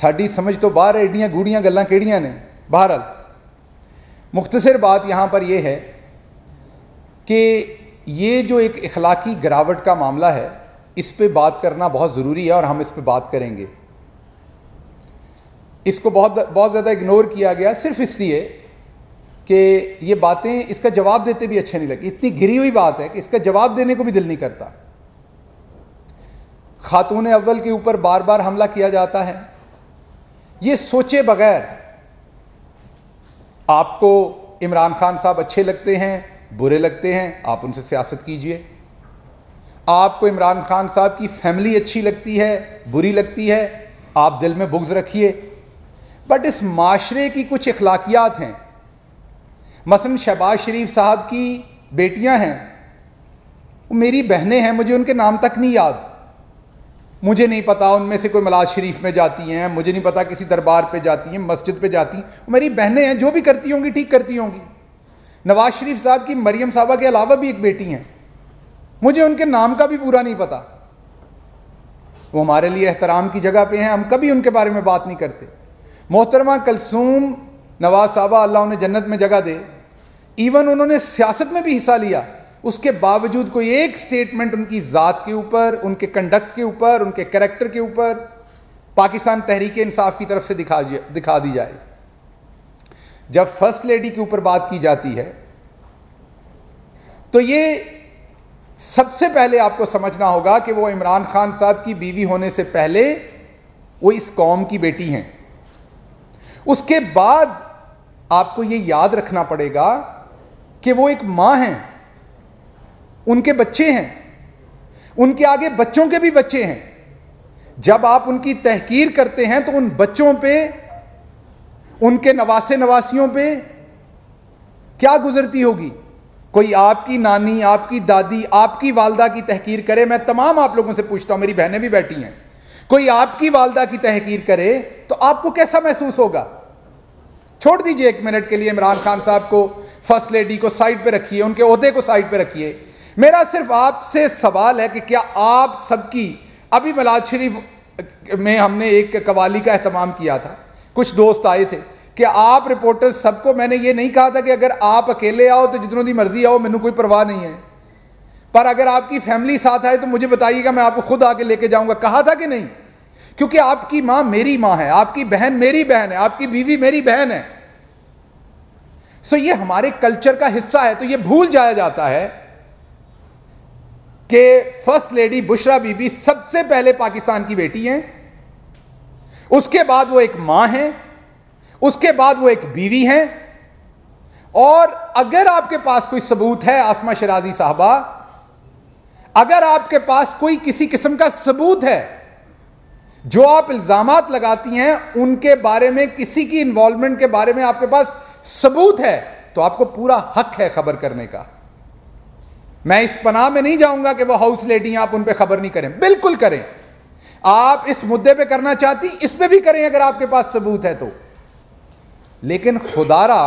साड़ी समझ तो बहर एडिया गूढ़िया गल् ਕਿਹੜੀਆਂ ने बहर मुख्तसर बात यहाँ पर यह है कि ये जो एक अखलाकी गिरावट का मामला है इस पर बात करना बहुत ज़रूरी है और हम इस पर बात करेंगे इसको बहुत बहुत ज़्यादा इग्नोर किया गया सिर्फ इसलिए कि ये बातें इसका जवाब देते भी अच्छे नहीं लगे इतनी घिरी हुई बात है कि इसका जवाब देने को भी दिल नहीं करता खातून अव्वल के ऊपर बार बार हमला किया जाता है ये सोचे बगैर आपको इमरान खान साहब अच्छे लगते हैं बुरे लगते हैं आप उनसे सियासत कीजिए आपको इमरान खान साहब की फैमिली अच्छी लगती है बुरी लगती है आप दिल में बुग्ज रखिए बट इस माशरे की कुछ अखलाकियात हैं मसन शहबाज शरीफ साहब की बेटियां हैं मेरी बहनें हैं मुझे उनके नाम तक नहीं याद मुझे नहीं पता उनमें से कोई मलाज शरीफ में जाती हैं मुझे नहीं पता किसी दरबार पे जाती हैं मस्जिद पे जाती हैं मेरी बहनें हैं जो भी करती होंगी ठीक करती होंगी नवाज शरीफ साहब की मरियम साहबा के अलावा भी एक बेटी हैं मुझे उनके नाम का भी पूरा नहीं पता वो हमारे लिए एहतराम की जगह पे हैं हम कभी उनके बारे में बात नहीं करते मोहतरमा कलसूम नवाज साहबा अल्लाह उन्हें जन्नत में जगह दे इवन उन्होंने सियासत में भी हिस्सा लिया उसके बावजूद कोई एक स्टेटमेंट उनकी ज़ात के ऊपर उनके कंडक्ट के ऊपर उनके करेक्टर के ऊपर पाकिस्तान तहरीक इंसाफ की तरफ से दिखा दिखा दी जाए जब फर्स्ट लेडी के ऊपर बात की जाती है तो ये सबसे पहले आपको समझना होगा कि वो इमरान खान साहब की बीवी होने से पहले वो इस कौम की बेटी हैं उसके बाद आपको ये याद रखना पड़ेगा कि वो एक माँ हैं उनके बच्चे हैं उनके आगे बच्चों के भी बच्चे हैं जब आप उनकी तहकीर करते हैं तो उन बच्चों पे उनके नवासे नवासियों पे क्या गुजरती होगी कोई आपकी नानी आपकी दादी आपकी वालदा की तहकीर करे मैं तमाम आप लोगों से पूछता हूं मेरी बहनें भी बैठी हैं कोई आपकी वालदा की तहकीर करे तो आपको कैसा महसूस होगा छोड़ दीजिए एक मिनट के लिए इमरान खान साहब को फर्स्ट लेडी को साइड पे रखिए उनके अहदे को साइड पे रखिए मेरा सिर्फ आपसे सवाल है कि क्या आप सबकी अभी मलाज शरीफ में हमने एक कवाली का अहतमाम किया था कुछ दोस्त आए थे कि आप रिपोर्टर सबको मैंने ये नहीं कहा था कि अगर आप अकेले आओ तो जितनों की मर्जी आओ मैनू कोई परवाह नहीं है पर अगर आपकी फैमिली साथ आए तो मुझे बताइएगा मैं आपको खुद आके लेके जाऊंगा कहा था कि नहीं क्योंकि आपकी माँ मेरी माँ है आपकी बहन मेरी बहन है आपकी बीवी मेरी बहन है सो ये हमारे कल्चर का हिस्सा है तो ये भूल जाया जाता है कि फर्स्ट लेडी बुशरा बीबी सबसे पहले पाकिस्तान की बेटी हैं उसके बाद वो एक मां हैं उसके बाद वो एक बीवी हैं और अगर आपके पास कोई सबूत है आसमा शराजी साहबा अगर आपके पास कोई किसी किस्म का सबूत है जो आप इल्जाम लगाती हैं उनके बारे में किसी की इन्वॉल्वमेंट के बारे में आपके पास सबूत है तो आपको पूरा हक है खबर करने का मैं इस पनाह में नहीं जाऊंगा कि वो हाउस लेडी आप उन पर खबर नहीं करें बिल्कुल करें आप इस मुद्दे पे करना चाहती इस पे भी करें अगर आपके पास सबूत है तो लेकिन खुदारा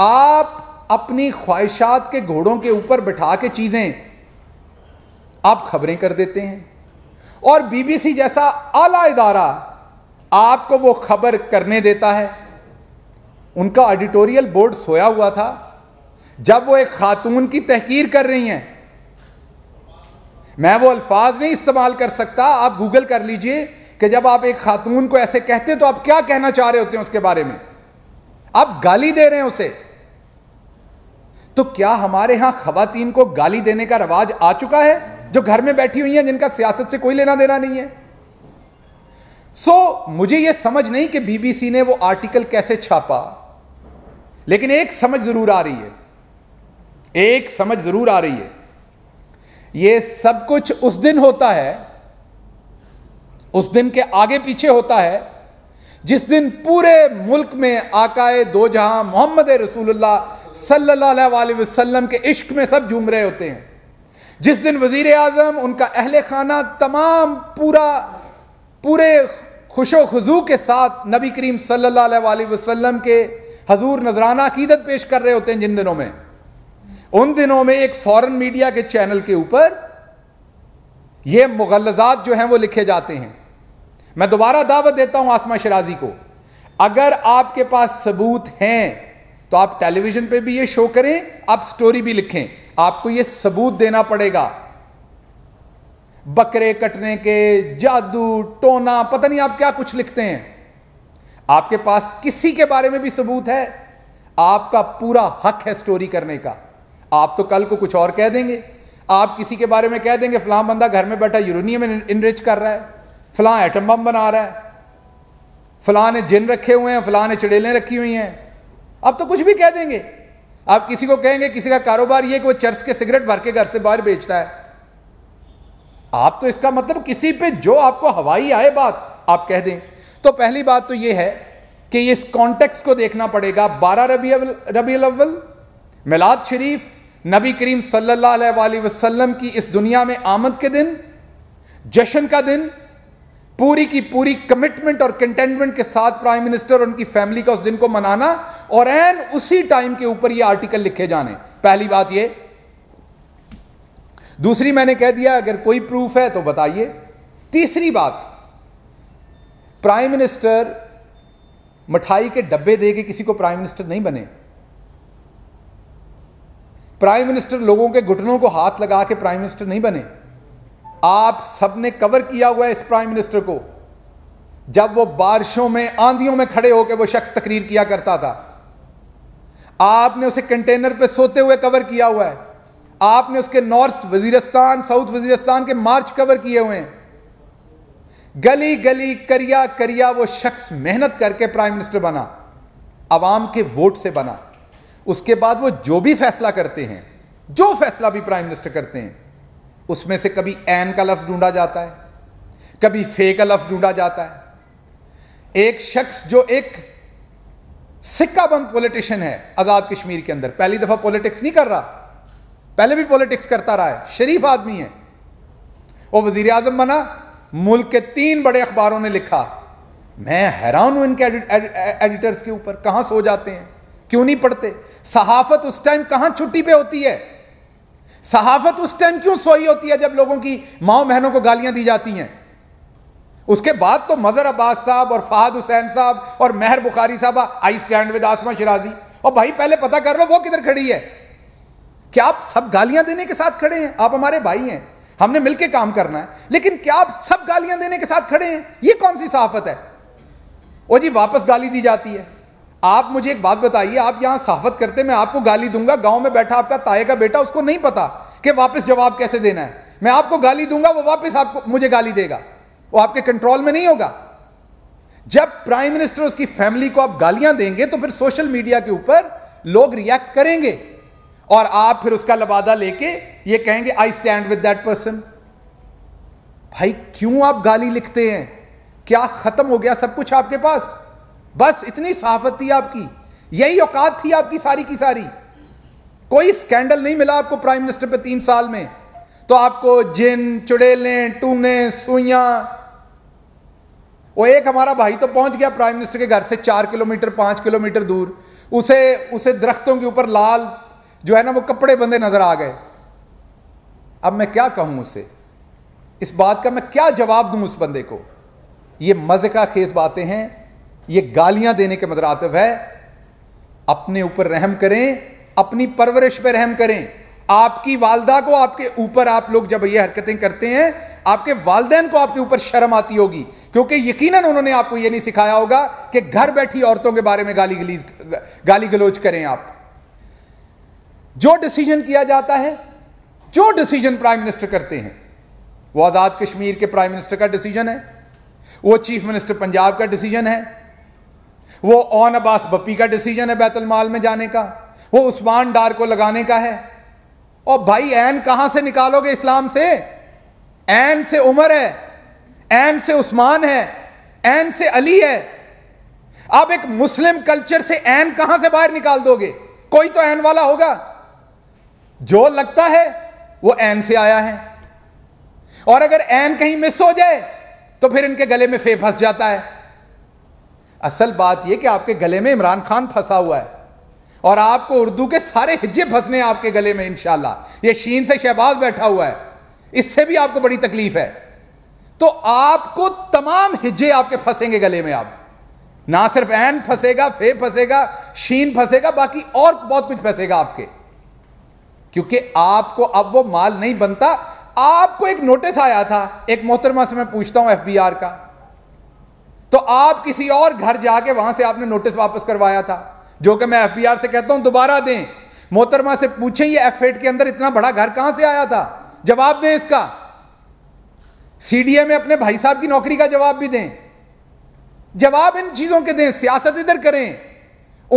आप अपनी ख्वाहिशात के घोड़ों के ऊपर बिठा के चीज़ें आप खबरें कर देते हैं और बीबीसी जैसा आला इदारा आपको वो खबर करने देता है उनका ऑडिटोरियल बोर्ड सोया हुआ था जब वो एक खातून की तहकीर कर रही हैं मैं वो अल्फाज नहीं इस्तेमाल कर सकता आप गूगल कर लीजिए कि जब आप एक खातून को ऐसे कहते हैं तो आप क्या कहना चाह रहे होते हैं उसके बारे में आप गाली दे रहे हैं उसे तो क्या हमारे यहां खातन को गाली देने का रवाज आ चुका है जो घर में बैठी हुई हैं जिनका सियासत से कोई लेना देना नहीं है सो so, मुझे यह समझ नहीं कि बीबीसी ने वो आर्टिकल कैसे छापा लेकिन एक समझ जरूर आ रही है एक समझ जरूर आ रही है ये सब कुछ उस दिन होता है उस दिन के आगे पीछे होता है जिस दिन पूरे मुल्क में आकाए दो जहां मोहम्मद रसूलुल्लाह सल्लल्लाहु अलैहि वसल्लम के इश्क में सब झूम रहे होते हैं जिस दिन वजीर आजम उनका अहल खाना तमाम पूरा पूरे खुशो खजू के साथ नबी करीम सल्लल्लाहु अलैहि वसल्लम के हजूर नजराना अकीदत पेश कर रहे होते हैं जिन दिनों में उन दिनों में एक फॉरेन मीडिया के चैनल के ऊपर ये मुगलजात जो हैं वो लिखे जाते हैं मैं दोबारा दावत देता हूं आसमा शराजी को अगर आपके पास सबूत हैं तो आप टेलीविजन पे भी ये शो करें आप स्टोरी भी लिखें आपको ये सबूत देना पड़ेगा बकरे कटने के जादू टोना पता नहीं आप क्या कुछ लिखते हैं आपके पास किसी के बारे में भी सबूत है आपका पूरा हक है स्टोरी करने का आप तो कल को कुछ और कह देंगे आप किसी के बारे में कह देंगे फलां बंदा घर में बैठा यूरोनियम इनरिच कर रहा है फलां एटम बम बना रहा है फलां ने जिन रखे हुए हैं फलां ने चड़ेलें रखी हुई हैं आप तो कुछ भी कह देंगे आप किसी को कहेंगे किसी का कारोबार ये कि वो चर्च के सिगरेट भर के घर से बाहर बेचता है आप तो इसका मतलब किसी पे जो आपको हवाई आए बात आप कह दें तो पहली बात तो ये है कि इस कॉन्टेक्स्ट को देखना पड़ेगा बारह रबी रबी अव्वल मिलाद शरीफ नबी करीम सल्ला वसलम की इस दुनिया में आमद के दिन जश्न का दिन पूरी की पूरी कमिटमेंट और कंटेनमेंट के साथ प्राइम मिनिस्टर और उनकी फैमिली का उस दिन को मनाना और एन उसी टाइम के ऊपर ये आर्टिकल लिखे जाने पहली बात ये दूसरी मैंने कह दिया अगर कोई प्रूफ है तो बताइए तीसरी बात प्राइम मिनिस्टर मिठाई के डब्बे दे के किसी को प्राइम मिनिस्टर नहीं बने प्राइम मिनिस्टर लोगों के घुटनों को हाथ लगा के प्राइम मिनिस्टर नहीं बने आप सबने कवर किया हुआ है इस प्राइम मिनिस्टर को जब वो बारिशों में आंधियों में खड़े होकर वो शख्स तकरीर किया करता था आपने उसे कंटेनर पे सोते हुए कवर किया हुआ है आपने उसके नॉर्थ वजीरस्तान साउथ वजीरस्तान के मार्च कवर किए हुए हैं गली गली करिया करिया वो शख्स मेहनत करके प्राइम मिनिस्टर बना आवाम के वोट से बना उसके बाद वो जो भी फैसला करते हैं जो फैसला भी प्राइम मिनिस्टर करते हैं उसमें से कभी एन का लफ्ज ढूंढा जाता है कभी फे का लफ्ज ढूंढा जाता है एक शख्स जो एक सिक्का बंद पॉलिटिशियन है आजाद कश्मीर के अंदर पहली दफा पॉलिटिक्स नहीं कर रहा पहले भी पॉलिटिक्स करता रहा है शरीफ आदमी है वो वजीर आजम बना मुल्क के तीन बड़े अखबारों ने लिखा मैं हैरान हूं इनके एडिटर्स के ऊपर कहां सो जाते हैं क्यों नहीं पढ़ते सहाफत उस टाइम कहां छुट्टी पे होती है सहाफत उस टाइम क्यों सोई होती है जब लोगों की माओ बहनों को गालियां दी जाती हैं उसके बाद तो मजहर अब्बास साहब और फहद हुसैन साहब और मेहर बुखारी साहब आई स्टैंड विद आसमा शराजी और भाई पहले पता कर लो वो किधर खड़ी है क्या आप सब गालियां देने के साथ खड़े हैं आप हमारे भाई हैं हमने मिलकर काम करना है लेकिन क्या आप सब गालियां देने के साथ खड़े हैं ये कौन सी सहाफत है वो जी वापस गाली दी जाती है आप मुझे एक बात बताइए आप यहाँ साफत करते मैं आपको गाली दूंगा गांव में बैठा आपका ताए का बेटा उसको नहीं पता कि वापस जवाब कैसे देना है मैं आपको गाली दूंगा वो वापस आपको मुझे गाली देगा वो आपके कंट्रोल में नहीं होगा जब प्राइम मिनिस्टर उसकी फैमिली को आप गालियां देंगे तो फिर सोशल मीडिया के ऊपर लोग रिएक्ट करेंगे और आप फिर उसका लबादा लेके ये कहेंगे I stand with that person भाई क्यों आप गाली लिखते हैं क्या खत्म हो गया सब कुछ आपके पास बस इतनी सहाफत थी आपकी यही औकात थी आपकी सारी की सारी कोई स्कैंडल नहीं मिला आपको प्राइम मिनिस्टर पे तीन साल में तो आपको जिन चुड़ेलें टूने सुइया वो एक हमारा भाई तो पहुंच गया प्राइम मिनिस्टर के घर से चार किलोमीटर पांच किलोमीटर दूर उसे उसे दरख्तों के ऊपर लाल जो है ना वो कपड़े बंधे नजर आ गए अब मैं क्या कहूं उसे इस बात का मैं क्या जवाब दूं उस बंदे को ये मजे का खेस बातें हैं ये गालियां देने के मदरातब है अपने ऊपर रहम करें अपनी परवरिश पर रहम करें आपकी वालदा को आपके ऊपर आप लोग जब ये हरकतें करते हैं आपके वालदेन को आपके ऊपर शर्म आती होगी क्योंकि यकीनन उन्होंने आपको ये नहीं सिखाया होगा कि घर बैठी औरतों के बारे में गाली गलीज गाली गलोच करें आप जो डिसीजन किया जाता है जो डिसीजन प्राइम मिनिस्टर करते हैं वो आज़ाद कश्मीर के प्राइम मिनिस्टर का डिसीजन है वो चीफ मिनिस्टर पंजाब का डिसीजन है वो ओन अब्बास बपी का डिसीजन है माल में जाने का वो उस्मान डार को लगाने का है और भाई ऐन कहां से निकालोगे इस्लाम से ऐन से उमर है ऐन से उस्मान है ऐन से अली है आप एक मुस्लिम कल्चर से ऐन कहां से बाहर निकाल दोगे कोई तो ऐन वाला होगा जो लगता है वो ऐन से आया है और अगर ऐन कहीं मिस हो जाए तो फिर इनके गले में फे फंस जाता है असल बात यह कि आपके गले में इमरान खान फंसा हुआ है और आपको उर्दू के सारे हिज्जे फंसने आपके गले में इंशाला ये शीन से शहबाज बैठा हुआ है इससे भी आपको बड़ी तकलीफ है तो आपको तमाम हिज्जे आपके फंसेंगे गले में आप ना सिर्फ एन फंसेगा फे फंसेगा शीन फंसेगा बाकी और बहुत कुछ फंसेगा आपके क्योंकि आपको अब वो माल नहीं बनता आपको एक नोटिस आया था एक मोहतरमा से मैं पूछता हूं एफ का तो आप किसी और घर जाके वहां से आपने नोटिस वापस करवाया था जो कि मैं एफबीआर से कहता हूं दोबारा दें मोहतरमा से पूछें ये एफ के अंदर इतना बड़ा घर कहां से आया था जवाब दें इसका सीडीए में अपने भाई साहब की नौकरी का जवाब भी दें जवाब इन चीजों के दें सियासत इधर करें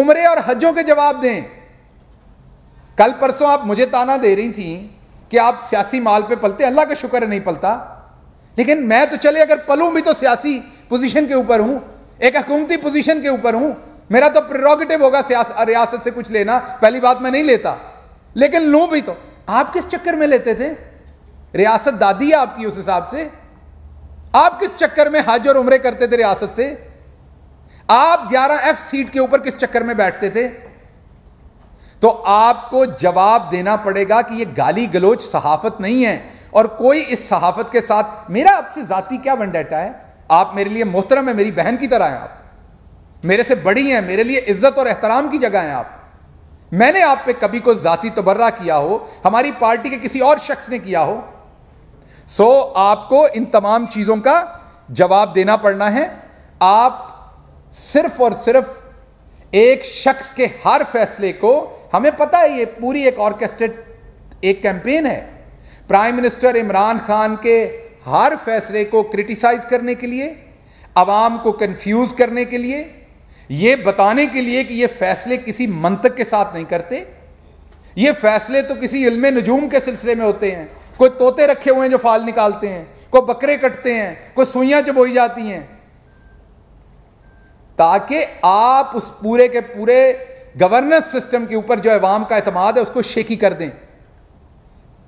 उम्रे और हजों के जवाब दें कल परसों आप मुझे ताना दे रही थी कि आप सियासी माल पे पलते अल्लाह का शुक्र नहीं पलता लेकिन मैं तो चले अगर पलूं भी तो सियासी पोजीशन के ऊपर हूं एक हकूमती पोजीशन के ऊपर हूं मेरा तो प्रोगेटिव होगा रियासत से कुछ लेना पहली बात मैं नहीं लेता लेकिन लू भी तो आप किस चक्कर में लेते थे रियासत दादी है आपकी उस हिसाब से आप किस चक्कर में हज और उम्रे करते थे रियासत से आप 11 एफ सीट के ऊपर किस चक्कर में बैठते थे तो आपको जवाब देना पड़ेगा कि यह गाली गलोच सहाफत नहीं है और कोई इस सहाफत के साथ मेरा आपसे जाति क्या वनडेटा है आप मेरे लिए मोहतरम है मेरी बहन की तरह हैं आप मेरे से बड़ी हैं मेरे लिए इज्जत और एहतराम की जगह हैं आप मैंने आप पे कभी कोई जाति तबर्रा किया हो हमारी पार्टी के किसी और शख्स ने किया हो सो आपको इन तमाम चीज़ों का जवाब देना पड़ना है आप सिर्फ और सिर्फ एक शख्स के हर फैसले को हमें पता है ये पूरी एक ऑर्केस्ट्रेट एक कैंपेन है प्राइम मिनिस्टर इमरान खान के हर फैसले को क्रिटिसाइज करने के लिए आवाम को कंफ्यूज करने के लिए ये बताने के लिए कि यह फैसले किसी मंतक के साथ नहीं करते ये फैसले तो किसी इल्म नजूम के सिलसिले में होते हैं कोई तोते रखे हुए हैं जो फाल निकालते हैं कोई बकरे कटते हैं कोई सुइयां चबोई जाती हैं ताकि आप उस पूरे के पूरे गवर्नेंस सिस्टम के ऊपर जो अवाम का अतमाद है उसको शेकी कर दें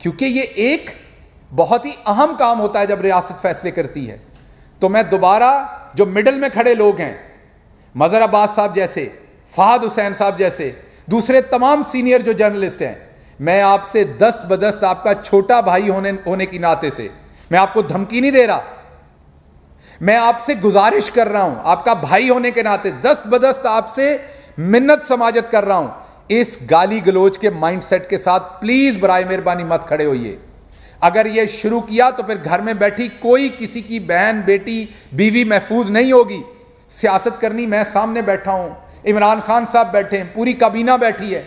क्योंकि ये एक बहुत ही अहम काम होता है जब रियासत फैसले करती है तो मैं दोबारा जो मिडल में खड़े लोग हैं मज़र अब्बास साहब जैसे फहद हुसैन साहब जैसे दूसरे तमाम सीनियर जो जर्नलिस्ट हैं मैं आपसे दस्त बदस्त आपका छोटा भाई होने होने की नाते से मैं आपको धमकी नहीं दे रहा मैं आपसे गुजारिश कर रहा हूं आपका भाई होने के नाते दस्त बदस्त आपसे मिन्नत समाजत कर रहा हूं इस गाली गलोच के माइंडसेट के साथ प्लीज बरए मेहरबानी मत खड़े होइए अगर ये शुरू किया तो फिर घर में बैठी कोई किसी की बहन बेटी बीवी महफूज नहीं होगी सियासत करनी मैं सामने बैठा हूँ इमरान खान साहब बैठे हैं पूरी काबीना बैठी है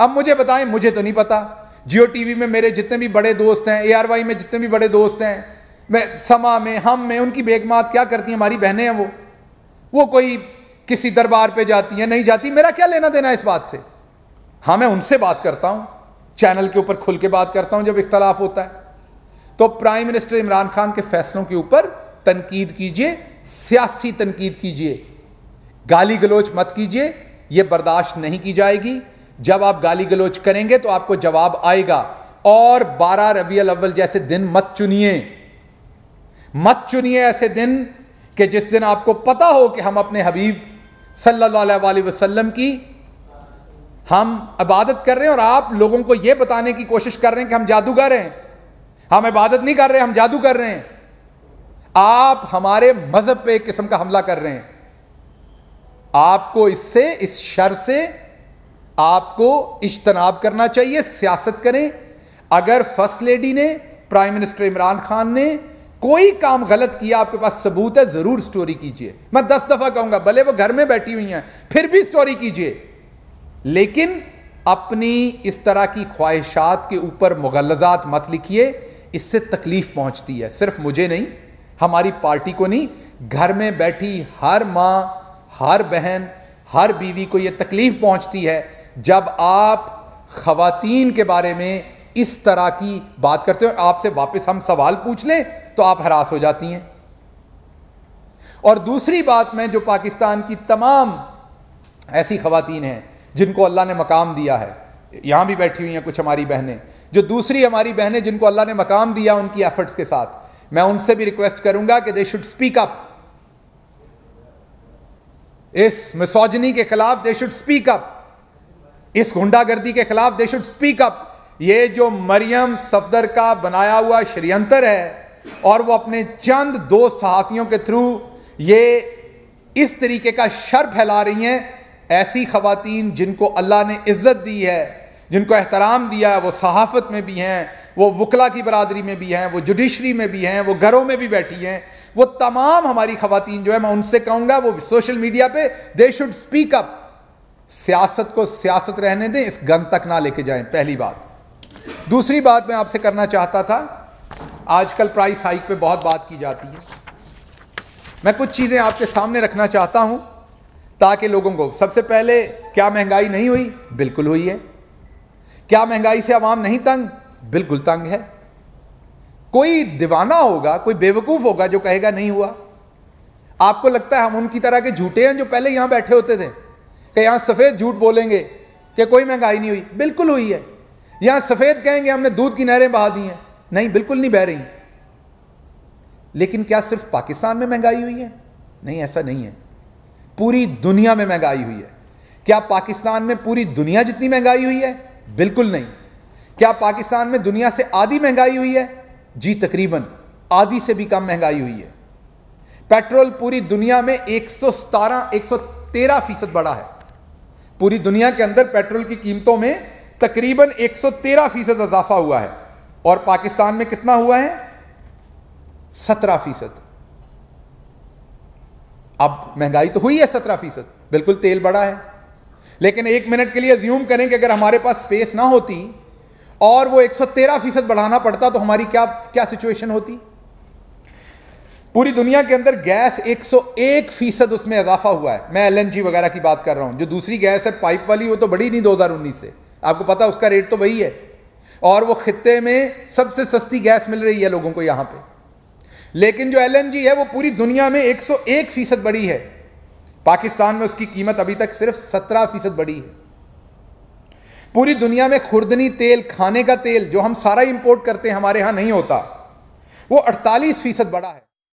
अब मुझे बताएं मुझे तो नहीं पता जियो टीवी में मेरे जितने भी बड़े दोस्त हैं ए में जितने भी बड़े दोस्त हैं मैं समा में हम में उनकी बेगमात क्या करती हैं हमारी बहनें हैं वो वो कोई किसी दरबार पे जाती हैं नहीं जाती मेरा क्या लेना देना है इस बात से हाँ मैं उनसे बात करता हूँ चैनल के ऊपर खुल के बात करता हूं जब इख्तलाफ होता है तो प्राइम मिनिस्टर इमरान खान के फैसलों के ऊपर तनकीद कीजिए सियासी तनकीद कीजिए गाली गलोच मत कीजिए यह बर्दाश्त नहीं की जाएगी जब आप गाली गलोच करेंगे तो आपको जवाब आएगा और बारह रबी अव्वल जैसे दिन मत चुनिए मत चुनिए ऐसे दिन कि जिस दिन आपको पता हो कि हम अपने हबीब सल्लल्लाहु अलैहि वसल्लम की हम इबादत कर रहे हैं और आप लोगों को यह बताने की कोशिश कर रहे हैं कि हम जादूगर हैं हम इबादत नहीं कर रहे हम जादू कर रहे हैं आप हमारे मजहब पे एक किस्म का हमला कर रहे हैं आपको इससे इस शर से आपको इज्तनाब करना चाहिए सियासत करें अगर फर्स्ट लेडी ने प्राइम मिनिस्टर इमरान खान ने कोई काम गलत किया आपके पास सबूत है जरूर स्टोरी कीजिए मैं दस दफा कहूंगा भले वो घर में बैठी हुई हैं फिर भी स्टोरी कीजिए लेकिन अपनी इस तरह की ख्वाहिशात के ऊपर मुगलजात मत लिखिए इससे तकलीफ पहुंचती है सिर्फ मुझे नहीं हमारी पार्टी को नहीं घर में बैठी हर माँ हर बहन हर बीवी को ये तकलीफ पहुंचती है जब आप खातन के बारे में इस तरह की बात करते हो आपसे वापस हम सवाल पूछ लें तो आप हरास हो जाती हैं और दूसरी बात मैं जो पाकिस्तान की तमाम ऐसी खातन हैं जिनको अल्लाह ने मकाम दिया है यहाँ भी बैठी हुई हैं कुछ हमारी बहनें जो दूसरी हमारी बहनें जिनको अल्लाह ने मकाम दिया उनकी एफर्ट्स के साथ मैं उनसे भी रिक्वेस्ट करूंगा कि दे शुड स्पीक अप इस मिसोजनी के खिलाफ दे शुड स्पीक अप इस गुंडागर्दी के खिलाफ दे शुड स्पीक अप ये जो मरियम सफदर का बनाया हुआ षडयंत्र है और वो अपने चंद दो सहाफ़ियों के थ्रू ये इस तरीके का शर फैला रही हैं ऐसी खवातीन जिनको अल्लाह ने इज़्ज़त दी है जिनको एहतराम दिया है वो सहाफ़त में भी हैं वो वकला की बरदरी में भी हैं वो जुडिशरी में भी हैं वो घरों में भी बैठी हैं वो तमाम हमारी ख़वान जो है मैं उनसे कहूँगा वो सोशल मीडिया पर दे शुड स्पीक अप सियासत को सियासत रहने दें इस गंद तक ना लेके जाएं पहली बात दूसरी बात मैं आपसे करना चाहता था आजकल प्राइस हाइक पे बहुत बात की जाती है मैं कुछ चीज़ें आपके सामने रखना चाहता हूँ ताकि लोगों को सबसे पहले क्या महंगाई नहीं हुई बिल्कुल हुई है क्या महंगाई से आवाम नहीं तंग बिल्कुल तंग है कोई दीवाना होगा कोई बेवकूफ़ होगा जो कहेगा नहीं हुआ आपको लगता है हम उनकी तरह के झूठे हैं जो पहले यहां बैठे होते थे कि यहां सफ़ेद झूठ बोलेंगे कि कोई महंगाई नहीं हुई बिल्कुल हुई है यहां सफ़ेद कहेंगे हमने दूध की नहरें बहा दी हैं नहीं बिल्कुल नहीं बह रही लेकिन क्या सिर्फ पाकिस्तान में महंगाई हुई है नहीं ऐसा नहीं है पूरी दुनिया में महंगाई हुई है क्या पाकिस्तान में पूरी दुनिया जितनी महंगाई हुई है बिल्कुल नहीं क्या पाकिस्तान में दुनिया से आधी महंगाई हुई है जी तकरीबन आधी से भी कम महंगाई हुई है पेट्रोल पूरी दुनिया में एक सौ सतारह एक सौ तेरह फीसद बढ़ा है पूरी दुनिया के अंदर पेट्रोल की कीमतों में तकरीबन एक सौ तेरह फीसद इजाफा हुआ है और पाकिस्तान में कितना हुआ है सत्रह फीसद अब महंगाई तो हुई है सत्रह फीसद बिल्कुल तेल बढ़ा है लेकिन एक मिनट के लिए ज्यूम करें कि अगर हमारे पास स्पेस ना होती और वो 113 फीसद बढ़ाना पड़ता तो हमारी क्या क्या सिचुएशन होती पूरी दुनिया के अंदर गैस 101 फीसद उसमें इजाफा हुआ है मैं एलएनजी वगैरह की बात कर रहा हूं जो दूसरी गैस है पाइप वाली वो तो बड़ी नहीं 2019 से आपको पता उसका रेट तो वही है और वो खत्ते में सबसे सस्ती गैस मिल रही है लोगों को यहां पर लेकिन जो एलएनजी है वो पूरी दुनिया में 101 फीसद बढ़ी है पाकिस्तान में उसकी कीमत अभी तक सिर्फ 17 फीसद बढ़ी है पूरी दुनिया में खुर्दनी तेल खाने का तेल जो हम सारा इंपोर्ट करते हैं हमारे यहां नहीं होता वो 48 फीसद बढ़ा है